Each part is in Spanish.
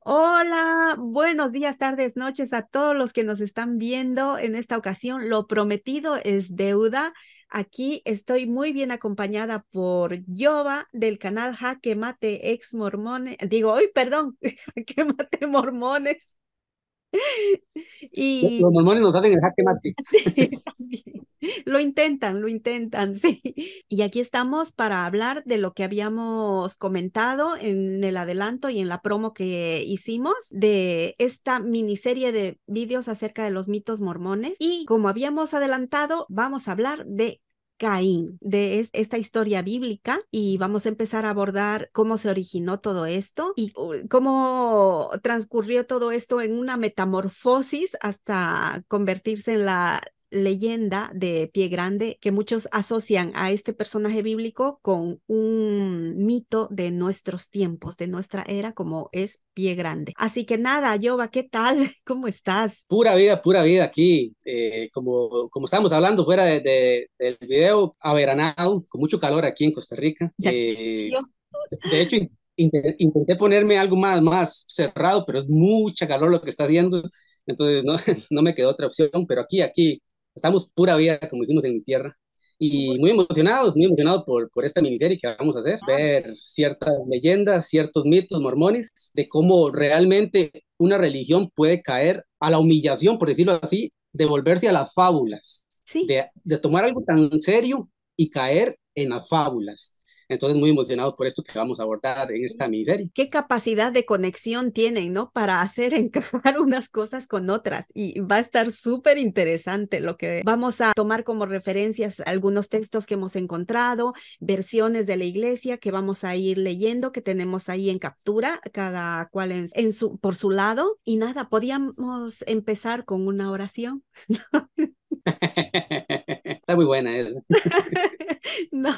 Hola, buenos días, tardes, noches a todos los que nos están viendo en esta ocasión. Lo prometido es deuda. Aquí estoy muy bien acompañada por Yova del canal Jaque Mate Ex Mormones. Digo, hoy, perdón, Jaque Mate Mormones. Y... Los mormones nos hacen el Jaque Mate. lo intentan, lo intentan, sí. Y aquí estamos para hablar de lo que habíamos comentado en el adelanto y en la promo que hicimos de esta miniserie de vídeos acerca de los mitos mormones. Y como habíamos adelantado, vamos a hablar de Caín, de esta historia bíblica y vamos a empezar a abordar cómo se originó todo esto y cómo transcurrió todo esto en una metamorfosis hasta convertirse en la leyenda de Pie Grande que muchos asocian a este personaje bíblico con un mito de nuestros tiempos, de nuestra era, como es Pie Grande. Así que nada, Yoba, ¿qué tal? ¿Cómo estás? Pura vida, pura vida aquí. Eh, como, como estábamos hablando fuera de, del video, averanado, con mucho calor aquí en Costa Rica. Eh, de hecho, intenté ponerme algo más, más cerrado, pero es mucha calor lo que está viendo, entonces no, no me quedó otra opción, pero aquí, aquí, estamos pura vida, como hicimos en mi tierra. Y muy emocionados, muy emocionados por, por esta miniserie que vamos a hacer, ah. ver ciertas leyendas, ciertos mitos mormones, de cómo realmente una religión puede caer a la humillación, por decirlo así, de volverse a las fábulas, de, de tomar algo tan serio y caer en las fábulas. Entonces, muy emocionado por esto que vamos a abordar en esta miniserie. Qué capacidad de conexión tienen, ¿no? Para hacer encajar unas cosas con otras. Y va a estar súper interesante lo que vamos a tomar como referencias algunos textos que hemos encontrado, versiones de la iglesia que vamos a ir leyendo, que tenemos ahí en captura, cada cual en, su, por su lado. Y nada, podíamos empezar con una oración. Está muy buena esa. no,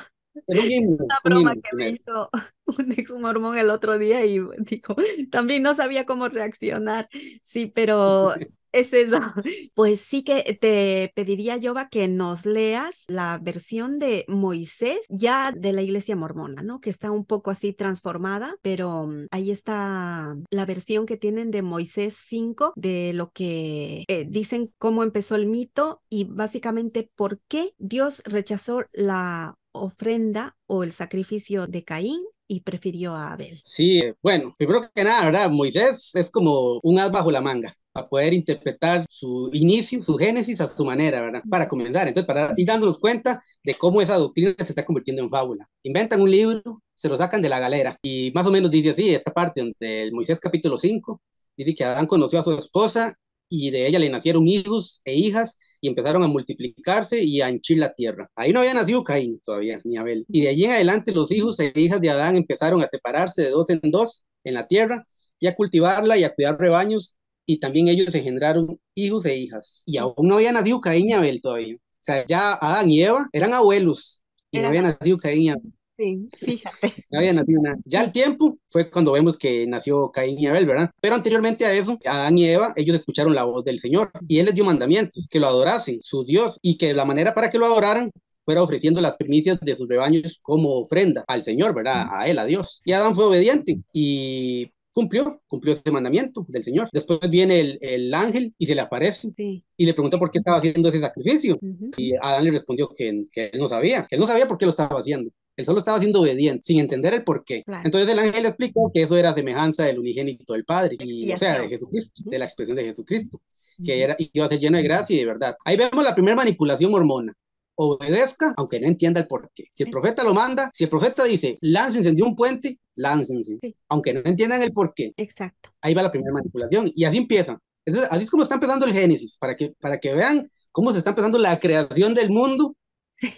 una broma que me hizo un ex mormón el otro día y dijo, también no sabía cómo reaccionar. Sí, pero es eso. Pues sí que te pediría, Yoba, que nos leas la versión de Moisés, ya de la iglesia mormona, ¿no? Que está un poco así transformada, pero mm, ahí está la versión que tienen de Moisés 5, de lo que eh, dicen cómo empezó el mito y básicamente por qué Dios rechazó la ofrenda o el sacrificio de Caín y prefirió a Abel. Sí, eh, bueno, primero que nada, ¿verdad? Moisés es como un as bajo la manga para poder interpretar su inicio, su génesis a su manera, ¿verdad? Para comentar, entonces, para ir dándonos cuenta de cómo esa doctrina se está convirtiendo en fábula. Inventan un libro, se lo sacan de la galera y más o menos dice así, esta parte del Moisés capítulo 5, dice que Adán conoció a su esposa y de ella le nacieron hijos e hijas y empezaron a multiplicarse y a henchir la tierra. Ahí no había nacido Caín todavía, ni Abel. Y de allí en adelante los hijos e hijas de Adán empezaron a separarse de dos en dos en la tierra y a cultivarla y a cuidar rebaños y también ellos engendraron hijos e hijas. Y aún no había nacido Caín ni Abel todavía. O sea, ya Adán y Eva eran abuelos y no había nacido Caín y Abel. Sí, fíjate. Ya el tiempo fue cuando vemos que nació Caín y Abel, ¿verdad? Pero anteriormente a eso, Adán y Eva, ellos escucharon la voz del Señor y Él les dio mandamientos, que lo adorasen, su Dios, y que la manera para que lo adoraran fuera ofreciendo las primicias de sus rebaños como ofrenda al Señor, ¿verdad? A Él, a Dios. Y Adán fue obediente y cumplió, cumplió ese mandamiento del Señor. Después viene el, el ángel y se le aparece y le preguntó por qué estaba haciendo ese sacrificio. Y Adán le respondió que, que, él no sabía, que él no sabía por qué lo estaba haciendo. Él solo estaba siendo obediente, sin entender el por qué. Entonces el ángel le explica que eso era semejanza del unigénito del Padre, y, o sea, de Jesucristo, de la expresión de Jesucristo, que era, iba a ser lleno de gracia y de verdad. Ahí vemos la primera manipulación mormona obedezca aunque no entienda el porqué. Si el profeta lo manda, si el profeta dice, láncense de un puente, láncense, aunque no entiendan el porqué. Exacto. Ahí va la primera manipulación y así empiezan. así es como está empezando el Génesis, para que, para que vean cómo se está empezando la creación del mundo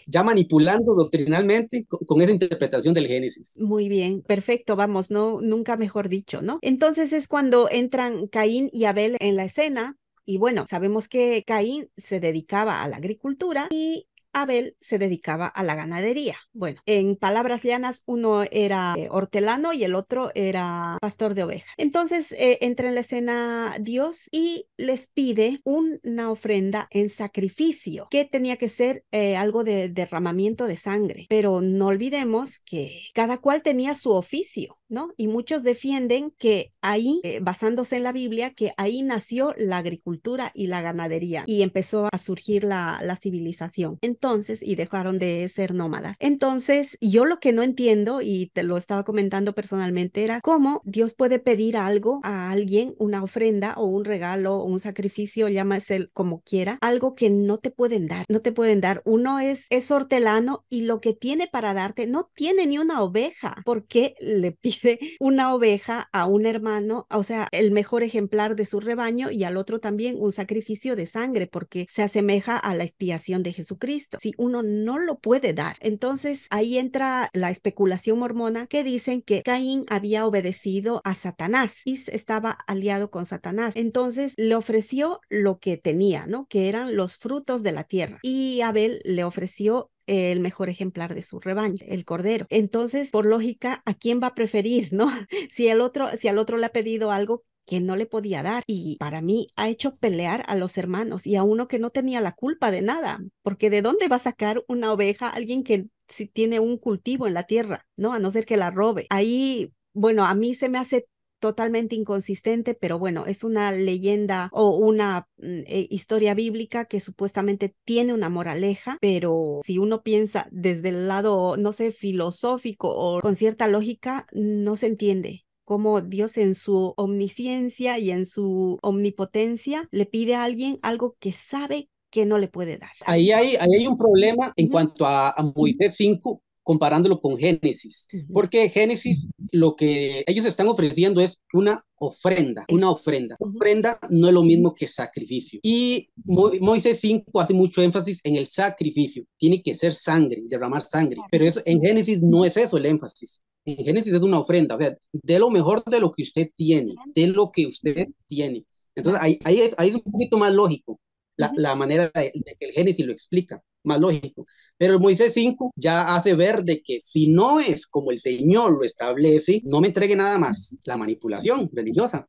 ya manipulando doctrinalmente con, esa interpretación del Génesis. Muy bien, perfecto, vamos, no, nunca mejor dicho, ¿no? Entonces es cuando entran Caín y Abel en la escena. Y bueno, sabemos que Caín se dedicaba a la agricultura y Abel se dedicaba a la ganadería. Bueno, en palabras llanas, uno era eh, hortelano y el otro era pastor de ovejas. Entonces eh, entra en la escena Dios y les pide una ofrenda en sacrificio, que tenía que ser eh, algo de derramamiento de sangre. Pero no olvidemos que cada cual tenía su oficio. ¿No? Y muchos defienden que ahí, basándose en la Biblia, que ahí nació la agricultura y la ganadería y empezó a surgir la, la civilización. Entonces, entonces y dejaron de ser nómadas. Entonces, yo lo que no entiendo, y te lo estaba comentando personalmente, era cómo Dios puede pedir algo a alguien, una ofrenda o un regalo o un sacrificio, llámese como quiera, algo que no te pueden dar, no te pueden dar. Uno es, es hortelano y lo que tiene para darte no tiene ni una oveja. ¿Por qué le pide una oveja a un hermano, o sea, el mejor ejemplar de su rebaño y al otro también un sacrificio de sangre porque se asemeja a la expiación de Jesucristo? si uno no lo puede dar. Entonces ahí entra la especulación mormona que dicen que Caín había obedecido a Satanás y estaba aliado con Satanás. Entonces le ofreció lo que tenía, ¿no? Que eran los frutos de la tierra. Y Abel le ofreció el mejor ejemplar de su rebaño, el cordero. Entonces, por lógica, ¿a quién va a preferir, no? Si el otro, si al otro le ha pedido algo que no le podía dar y para mí ha hecho pelear a los hermanos y a uno que no tenía la culpa de nada, porque ¿de dónde va a sacar una oveja alguien que si tiene un cultivo en la tierra, ¿no? A no ser que la robe. Ahí, bueno, a mí se me hace totalmente inconsistente, pero bueno, es una leyenda o una mm, eh, historia bíblica que supuestamente tiene una moraleja, pero si uno piensa desde el lado, no sé, filosófico o con cierta lógica, no se entiende cómo Dios en su omnisciencia y en su omnipotencia le pide a alguien algo que sabe que no le puede dar. Ahí hay, un problema en cuanto a, Moisés 5 comparándolo con Génesis, porque Génesis lo que ellos están ofreciendo es una ofrenda, una ofrenda. Ofrenda no es lo mismo que sacrificio. Y Moisés 5 hace mucho énfasis en el sacrificio. Tiene que ser sangre, derramar sangre. Pero eso, en Génesis no es eso el énfasis. En Génesis es una ofrenda, o sea, de lo mejor de lo que usted tiene, de lo que usted tiene. Entonces, ahí, ahí, es, un poquito más lógico la, la manera de, que el Génesis lo explica, más lógico. Pero el Moisés 5 ya hace ver de que si no es como el Señor lo establece, no me entregue nada más la manipulación religiosa.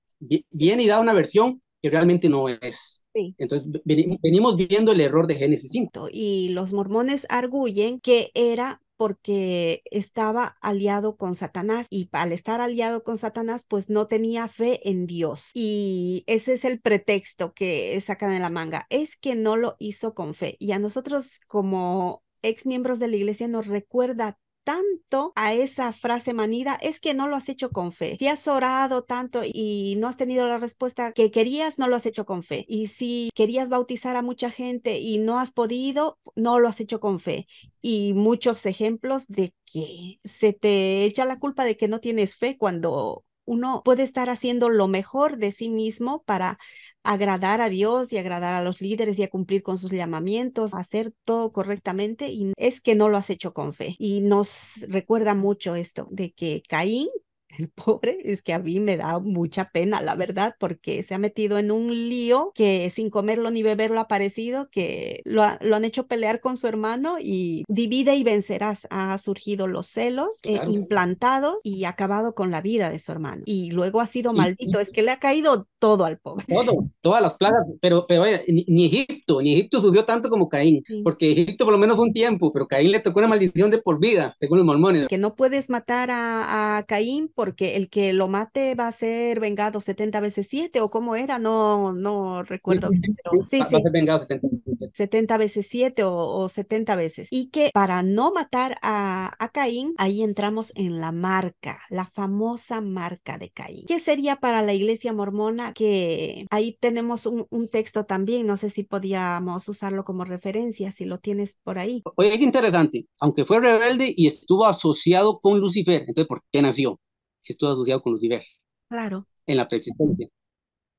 Viene y da una versión que realmente no es. Entonces venimos viendo el error de Génesis 5. Y los mormones arguyen que era porque estaba aliado con Satanás y al estar aliado con Satanás pues no tenía fe en Dios. Y ese es el pretexto que sacan de la manga, es que no lo hizo con fe. Y a nosotros como ex miembros de la iglesia nos recuerda tanto a esa frase manida es que no lo has hecho con fe. Si has orado tanto y no has tenido la respuesta que querías, no lo has hecho con fe. Y si querías bautizar a mucha gente y no has podido, no lo has hecho con fe. Y muchos ejemplos de que se te echa la culpa de que no tienes fe cuando uno puede estar haciendo lo mejor de sí mismo para agradar a Dios y agradar a los líderes y a cumplir con sus llamamientos, hacer todo correctamente y es que no lo has hecho con fe. Y nos recuerda mucho esto de que Caín el pobre es que a mí me da mucha pena, la verdad, porque se ha metido en un lío que sin comerlo ni beberlo ha parecido, que lo, han hecho pelear con su hermano y divide y vencerás. Ha surgido los celos eh, implantados y acabado con la vida de su hermano. Y luego ha sido maldito, es que le ha caído todo al pobre. Todo, todas las plagas, pero, pero oye, ni, Egipto, ni Egipto sufrió tanto como Caín, porque Egipto por lo menos fue un tiempo, pero Caín le tocó una maldición de por vida, según los mormones. Que no puedes matar a, a Caín porque el que lo mate va a ser vengado 70 veces 7 o cómo era, no, no recuerdo. vengado 70 veces 7. 70 veces 7 o, 70 veces. Y que para no matar a, Caín, ahí entramos en la marca, la famosa marca de Caín. ¿Qué sería para la iglesia mormona? Que ahí tenemos un, un texto también, no sé si podíamos usarlo como referencia, si lo tienes por ahí. Oye, qué interesante, aunque fue rebelde y estuvo asociado con Lucifer, entonces, ¿por qué nació? si estuvo asociado con Lucifer. Claro. En la preexistencia.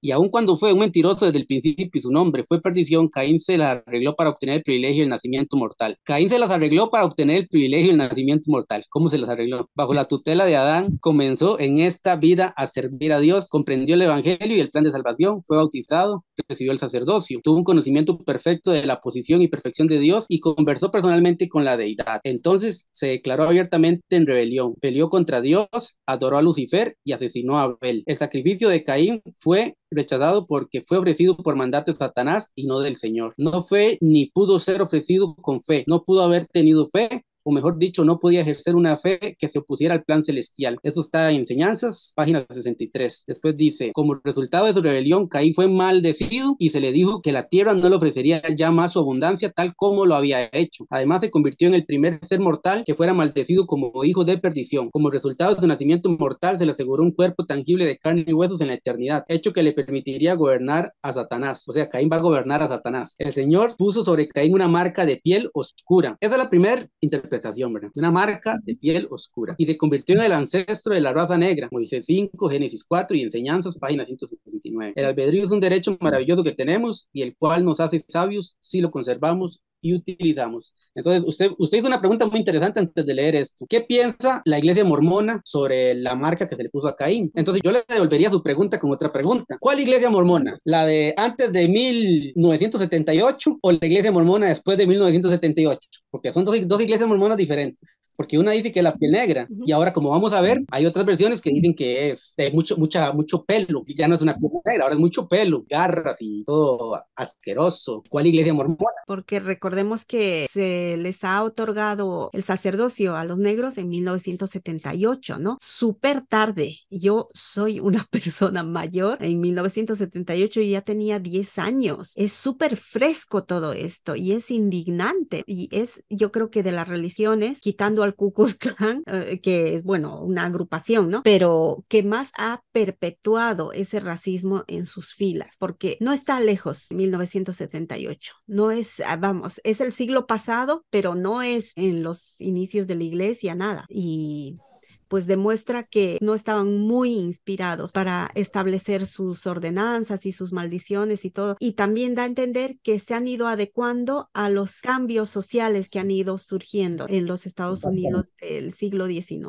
Y aun cuando fue un mentiroso desde el principio y su nombre fue perdición, Caín se las arregló para obtener el privilegio del nacimiento mortal. Caín se las arregló para obtener el privilegio del nacimiento mortal. ¿Cómo se las arregló? Bajo la tutela de Adán, comenzó en esta vida a servir a Dios, comprendió el evangelio y el plan de salvación, fue bautizado, recibió el sacerdocio, tuvo un conocimiento perfecto de la posición y perfección de Dios y conversó personalmente con la deidad. Entonces se declaró abiertamente en rebelión, peleó contra Dios, adoró a Lucifer y asesinó a Abel. El sacrificio de Caín fue rechazado porque fue ofrecido por mandato de Satanás y no del Señor. No fue ni pudo ser ofrecido con fe. No pudo haber tenido fe o mejor dicho, no podía ejercer una fe que se opusiera al plan celestial. Eso está en Enseñanzas, página 63. Después dice, como resultado de su rebelión, Caín fue maldecido y se le dijo que la tierra no le ofrecería ya más su abundancia tal como lo había hecho. Además, se convirtió en el primer ser mortal que fuera maldecido como hijo de perdición. Como resultado de su nacimiento mortal, se le aseguró un cuerpo tangible de carne y huesos en la eternidad, hecho que le permitiría gobernar a Satanás. O sea, Caín va a gobernar a Satanás. El Señor puso sobre Caín una marca de piel oscura. Esa es la primera interpretación de Una marca de piel oscura. Y se convirtió en el ancestro de la raza negra. Moisés 5, Génesis 4 y Enseñanzas, página 169. El albedrío es un derecho maravilloso que tenemos y el cual nos hace sabios si lo conservamos y utilizamos. Entonces, usted, usted hizo una pregunta muy interesante antes de leer esto. ¿Qué piensa la iglesia mormona sobre la marca que se le puso a Caín? Entonces, yo le devolvería su pregunta con otra pregunta. ¿Cuál iglesia mormona? ¿La de antes de 1978 o la iglesia mormona después de 1978? Porque son dos, dos iglesias mormonas diferentes. Porque una dice que es la piel negra y ahora, como vamos a ver, hay otras versiones que dicen que es, mucho, mucha, mucho pelo. Y ya no es una piel negra, ahora es mucho pelo, garras y todo asqueroso. ¿Cuál iglesia mormona? Porque recordemos Recordemos que se les ha otorgado el sacerdocio a los negros en 1978, ¿no? Súper tarde. Yo soy una persona mayor. En 1978 ya tenía 10 años. Es súper fresco todo esto y es indignante. Y es, yo creo que de las religiones, quitando al Ku Klux eh, que es, bueno, una agrupación, ¿no? Pero que más ha perpetuado ese racismo en sus filas, porque no está lejos 1978. No es, ah, vamos, es, el siglo pasado, pero no es en los inicios de la iglesia, nada. Y pues demuestra que no estaban muy inspirados para establecer sus ordenanzas y sus maldiciones y todo. Y también da a entender que se han ido adecuando a los cambios sociales que han ido surgiendo en los Estados Unidos del siglo XIX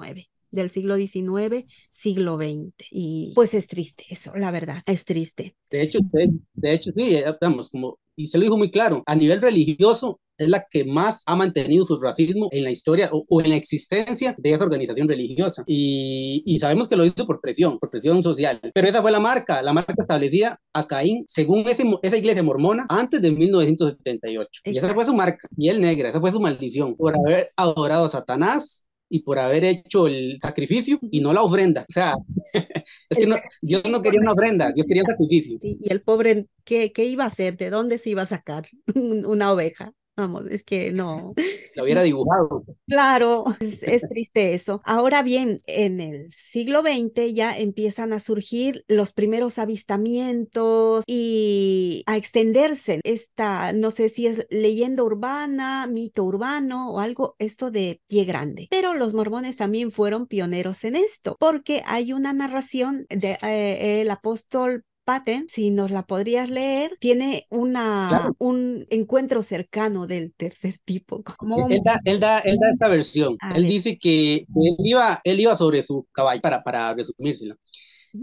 del siglo XIX, siglo XX. Y pues es triste eso, la verdad, es triste. De hecho, de, hecho sí, estamos como y se lo dijo muy claro, a nivel religioso es la que más ha mantenido su racismo en la historia o, en la existencia de esa organización religiosa. Y, sabemos que lo hizo por presión, por presión social. Pero esa fue la marca, la marca establecida a Caín según esa iglesia mormona antes de 1978. Y esa fue su marca, y el negra, esa fue su maldición por haber adorado a Satanás y por haber hecho el sacrificio y no la ofrenda. O sea, es que no, Dios no quería una ofrenda, Dios quería un sacrificio. Y el pobre, ¿qué, ¿qué iba a hacer? ¿De dónde se iba a sacar una oveja? Vamos, es que no. Lo hubiera dibujado. Claro, es, triste eso. Ahora bien, en el siglo XX ya empiezan a surgir los primeros avistamientos y a extenderse esta, no sé si es leyenda urbana, mito urbano o algo, esto de pie grande. Pero los mormones también fueron pioneros en esto, porque hay una narración del de, eh, el apóstol Paten, si nos la podrías leer, tiene una, un encuentro cercano del tercer tipo. Él, da, esta versión. él dice que él iba, él iba sobre su caballo para, para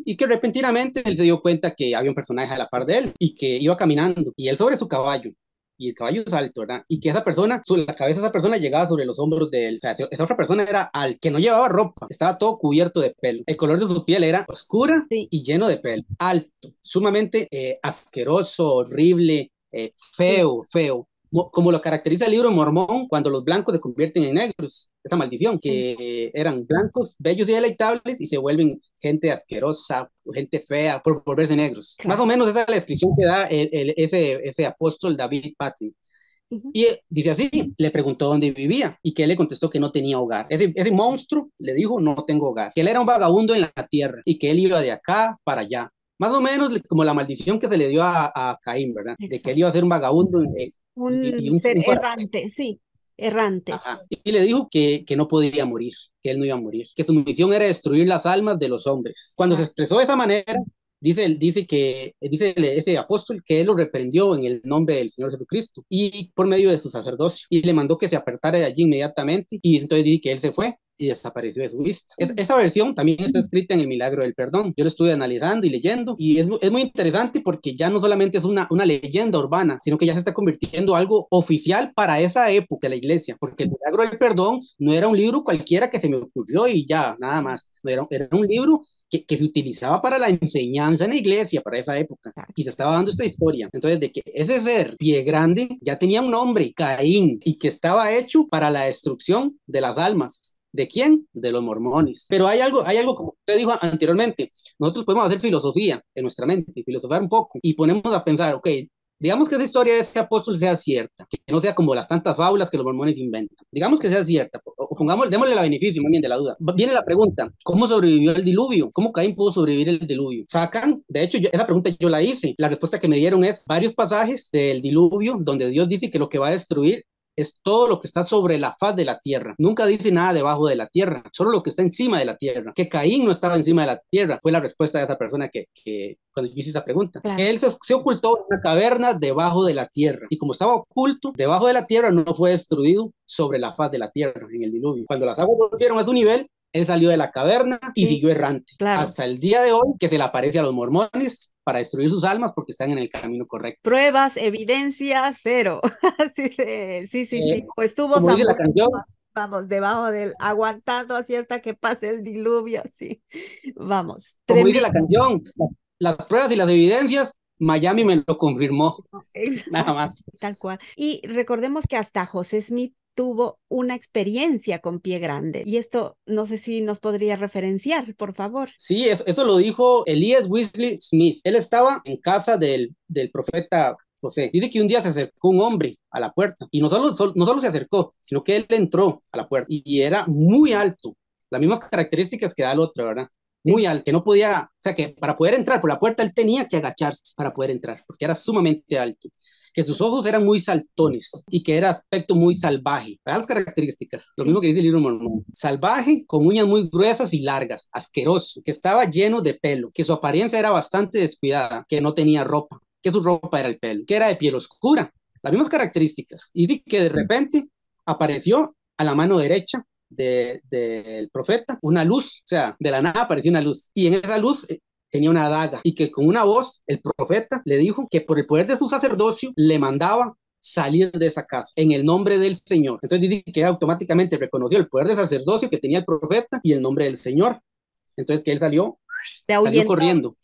y que repentinamente él se dio cuenta que había un personaje a la par de él y que iba caminando y él sobre su caballo y el caballo es alto, ¿verdad? Y que esa persona, la cabeza de esa persona llegaba sobre los hombros de él. O sea, esa otra persona era al que no llevaba ropa, estaba todo cubierto de pelo. El color de su piel era oscura y lleno de pelo, alto, sumamente eh, asqueroso, horrible, eh, feo, feo como lo caracteriza el libro Mormón, cuando los blancos se convierten en negros, esta maldición, que eran blancos, bellos y deleitables, y se vuelven gente asquerosa, gente fea, por volverse negros. Más o menos esa es la descripción que da el, ese, ese apóstol David Patton. Y eh, dice así, le preguntó dónde vivía y que él le contestó que no tenía hogar. Ese, ese monstruo le dijo, no tengo hogar, que él era un vagabundo en la tierra y que él iba de acá para allá, más o menos como la maldición que se le dio a, Caín, ¿verdad? De que él iba a ser un vagabundo, en eh, un, ser errante, sí, errante. Y le dijo que, que no podía morir, que él no iba a morir, que su misión era destruir las almas de los hombres. Cuando se expresó de esa manera, Dice, dice, que dice ese apóstol que él lo reprendió en el nombre del Señor Jesucristo y por medio de su sacerdocio y le mandó que se apartara de allí inmediatamente y entonces dice que él se fue y desapareció de su vista. esa versión también está escrita en El Milagro del Perdón. Yo lo estuve analizando y leyendo y es, es muy interesante porque ya no solamente es una, una leyenda urbana, sino que ya se está convirtiendo algo oficial para esa época la iglesia, porque El Milagro del Perdón no era un libro cualquiera que se me ocurrió y ya, nada más. era, era un libro que, que, se utilizaba para la enseñanza en la iglesia para esa época y se estaba dando esta historia. Entonces, de que ese ser, pie grande, ya tenía un nombre, Caín, y que estaba hecho para la destrucción de las almas. ¿De quién? De los mormones. Pero hay algo, hay algo como usted dijo anteriormente, nosotros podemos hacer filosofía en nuestra mente, filosofar un poco y ponemos a pensar, ok, digamos que esa historia de ese apóstol sea cierta, que no sea como las tantas fábulas que los mormones inventan. Digamos que sea cierta, o pongamos, démosle la beneficio muy bien de la duda. Viene la pregunta, ¿cómo sobrevivió el diluvio? ¿Cómo Caín pudo sobrevivir el diluvio? Sacan, de hecho, yo, esa pregunta yo la hice. La respuesta que me dieron es varios pasajes del diluvio donde Dios dice que lo que va a destruir es todo lo que está sobre la faz de la tierra. Nunca dice nada debajo de la tierra, solo lo que está encima de la tierra. Que Caín no estaba encima de la tierra, fue la respuesta de esa persona que, cuando yo hice esa pregunta. Él se, ocultó en una caverna debajo de la tierra. Y como estaba oculto, debajo de la tierra no fue destruido sobre la faz de la tierra en el diluvio. Cuando las aguas volvieron a su nivel, él salió de la caverna y siguió errante. Hasta el día de hoy que se le aparece a los mormones para destruir sus almas porque están en el camino correcto. Pruebas, evidencia, cero. sí, sí, sí, eh, Pues sí. estuvo vamos, debajo del, aguantando así hasta que pase el diluvio, así Vamos. Como la canción, las pruebas y las evidencias Miami me lo confirmó. Nada más. Tal cual. Y recordemos que hasta José Smith tuvo una experiencia con Pie Grande. Y esto no sé si nos podría referenciar, por favor. Sí, eso, lo dijo Elías Weasley Smith. Él estaba en casa del, del profeta José. Dice que un día se acercó un hombre a la puerta y no solo, no solo se acercó, sino que él entró a la puerta y era muy alto, las mismas características que da el otro, ¿verdad? muy alto, que no podía, o sea, que para poder entrar por la puerta él tenía que agacharse para poder entrar, porque era sumamente alto, que sus ojos eran muy saltones y que era aspecto muy salvaje. las características, lo mismo que dice el libro Mormón. Salvaje, con uñas muy gruesas y largas, asqueroso, que estaba lleno de pelo, que su apariencia era bastante descuidada, que no tenía ropa, que su ropa era el pelo, que era de piel oscura, las mismas características. Y que de repente apareció a la mano derecha del profeta, una luz, o sea, de la nada apareció una luz. Y en esa luz eh, tenía una daga y que con una voz el profeta le dijo que por el poder de su sacerdocio le mandaba salir de esa casa en el nombre del Señor. Entonces dice que automáticamente reconoció el poder de sacerdocio que tenía el profeta y el nombre del Señor. Entonces que él salió salió corriendo.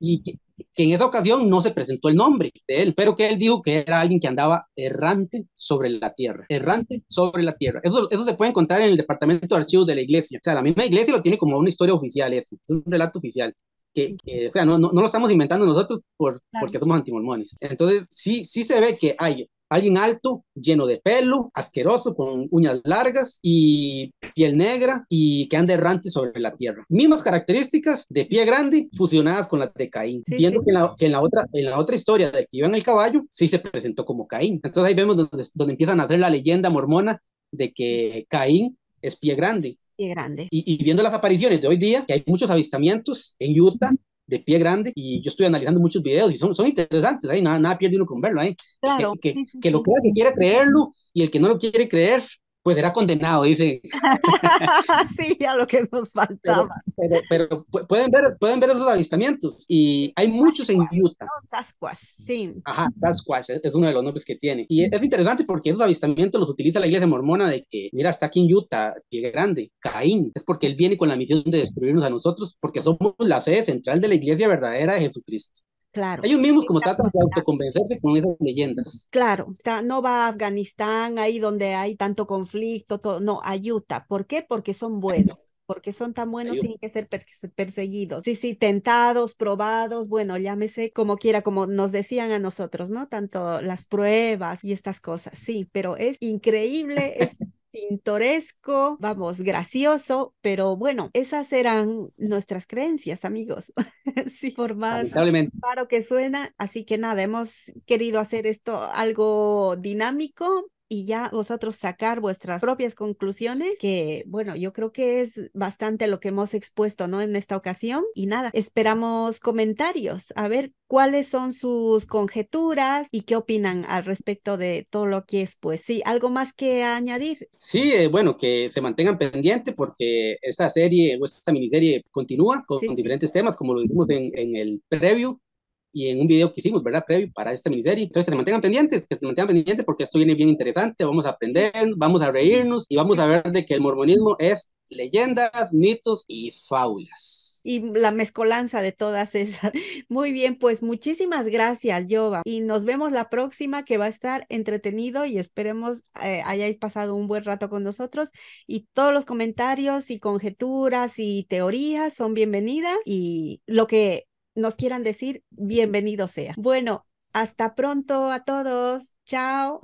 Y que, en esa ocasión no se presentó el nombre de él, pero que él dijo que era alguien que andaba errante sobre la tierra, errante sobre la tierra. Eso, eso se puede encontrar en el departamento de archivos de la iglesia. O sea, la misma iglesia lo tiene como una historia oficial, eso, es un relato oficial. Que, o sea, no, no, lo estamos inventando nosotros por, porque somos antimormones. Entonces, sí, sí se ve que hay alguien alto, lleno de pelo, asqueroso, con uñas largas y piel negra y que anda errante sobre la tierra. Mismas características de pie grande fusionadas con las de Caín, viendo Que, en la, otra, en la otra historia del que iba en el caballo, sí se presentó como Caín. Entonces ahí vemos donde, donde empiezan a hacer la leyenda mormona de que Caín es pie grande. Pie grande. Y, y viendo las apariciones de hoy día, que hay muchos avistamientos en Utah, de pie grande y yo estoy analizando muchos videos y son, son interesantes, ahí nada, nada pierde uno con verlo, ahí. que, que, sí, lo que quiere creerlo y el que no lo quiere creer, pues era condenado, dice. sí, a lo que nos faltaba. Pero, pero, pueden, ver, pueden ver esos avistamientos y hay muchos en Utah. Sasquatch, sí. Ajá, Sasquatch es uno de los nombres que tiene. Y es interesante porque esos avistamientos los utiliza la iglesia mormona de que, mira, está aquí en Utah, que grande, Caín. Es porque él viene con la misión de destruirnos a nosotros porque somos la sede central de la iglesia verdadera de Jesucristo. Claro. Ellos mismos como tratan de autoconvencerse con esas leyendas. Claro, está, no va a Afganistán, ahí donde hay tanto conflicto, todo, no, ayuda. ¿Por qué? Porque son buenos. Porque son tan buenos, tienen que ser perseguidos. Sí, sí, tentados, probados, bueno, llámese como quiera, como nos decían a nosotros, ¿no? Tanto las pruebas y estas cosas, sí, pero es increíble, pintoresco, vamos, gracioso, pero bueno, esas eran nuestras creencias, amigos. Si por más claro que suena. Así que nada, hemos querido hacer esto algo dinámico y ya vosotros sacar vuestras propias conclusiones, que bueno, yo creo que es bastante lo que hemos expuesto, ¿no? En esta ocasión. Y nada, esperamos comentarios, a ver cuáles son sus conjeturas y qué opinan al respecto de todo lo que es, pues sí, algo más que añadir. Sí, eh, bueno, que se mantengan pendientes porque esta serie o esta miniserie continúa con, diferentes temas, como lo dijimos en, en el preview y en un video que hicimos, ¿verdad? Previo para esta miniserie. Entonces, que se mantengan pendientes, que se mantengan pendientes porque esto viene bien interesante, vamos a aprender, vamos a reírnos y vamos a ver de que el mormonismo es leyendas, mitos y fábulas. Y la mezcolanza de todas esas. Muy bien, pues muchísimas gracias, Jova. Y nos vemos la próxima que va a estar entretenido y esperemos eh, hayáis pasado un buen rato con nosotros. Y todos los comentarios y conjeturas y teorías son bienvenidas. Y lo que nos quieran decir, bienvenido sea. Bueno, hasta pronto a todos. Chao.